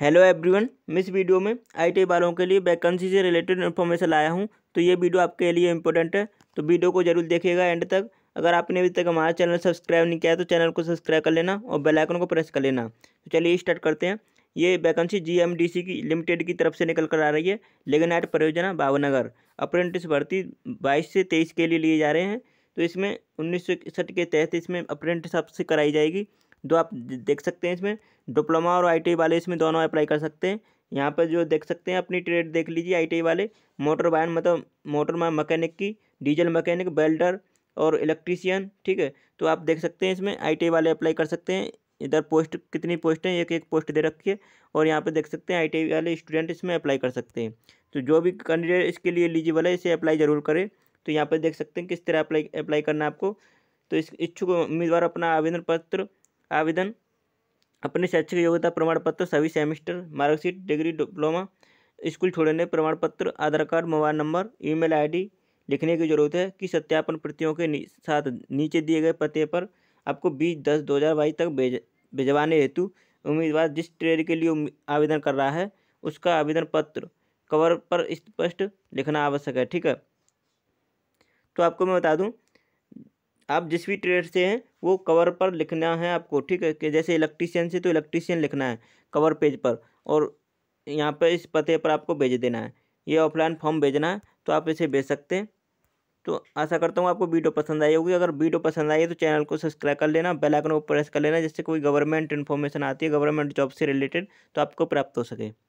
hello everyone इस video में IT वालों के लिए वैकेंसी से रिलेटेड इन्फॉर्मेशन लाया हूं तो ये वीडियो आपके लिए इंपॉर्टेंट है तो वीडियो को जरूर देखिएगा एंड तक अगर आपने अभी तक हमारा चैनल सब्सक्राइब नहीं किया है तो चैनल को सब्सक्राइब कर लेना और बेल आइकन को प्रेस कर लेना तो चलिए स्टार्ट करते हैं ये वैकेंसी सी की लिमिटेड की तरफ से निकल कर आ रही है लेगनाइट परियोजना भावनगर अप्रेंटिस भर्ती बाईस से तेईस के लिए लिए जा रहे हैं तो इसमें उन्नीस के तहत इसमें अप्रेंटिस आपसे कराई जाएगी जो आप देख सकते हैं इसमें डिप्लोमा और आई वाले इसमें दोनों अप्लाई कर सकते हैं यहाँ पर जो देख सकते हैं अपनी ट्रेड देख लीजिए आई वाले मोटर वायन मतलब मोटर मकैनिक की डीजल मकैनिक बेल्डर और इलेक्ट्रीशियन ठीक है तो आप देख सकते हैं इसमें आई वाले अप्लाई कर सकते हैं इधर पोस्ट कितनी पोस्ट हैं एक एक पोस्ट दे रखी है और यहाँ पर देख सकते हैं आई वाले स्टूडेंट इसमें अप्लाई कर सकते हैं तो जो भी कैंडिडेट इसके लिए एलिजिबल है इसे अप्लाई ज़रूर करें तो यहाँ पर देख सकते हैं किस तरह अप्लाई अप्लाई करना है आपको तो इस इच्छुक उम्मीदवार अपना आवेदन पत्र आवेदन अपने शैक्षिक योग्यता प्रमाण पत्र सभी semester marksheet degree diploma school छोड़ने प्रमाण पत्र Aadhaar card mobile number email ID लिखने की जरूरत है कि सत्यापन प्रतियों के नी, साथ नीचे दिए गए पते पर आपको बीस दस दो हज़ार बाईस तक भेज भिजवाने हेतु उम्मीदवार जिस ट्रेड के लिए आवेदन कर रहा है उसका आवेदन पत्र कवर पर स्पष्ट लिखना आवश्यक है ठीक है तो आपको मैं बता दूँ आप जिस भी ट्रेड से हैं वो कवर पर लिखना है आपको ठीक है कि जैसे इलेक्ट्रीशियन से तो इलेक्ट्रीशियन लिखना है कवर पेज पर और यहाँ पर इस पते पर आपको भेज देना है ये ऑफलाइन फॉर्म भेजना है तो आप इसे भेज सकते हैं तो आशा करता हूँ आपको वीडियो पसंद आई होगी अगर वीडियो पसंद आई है तो चैनल को सब्सक्राइब कर लेना बेल आइकन को प्रेस कर लेना जिससे कोई गवर्नमेंट इन्फॉर्मेशन आती है गवर्नमेंट जॉब से रिलेटेड तो आपको प्राप्त हो सके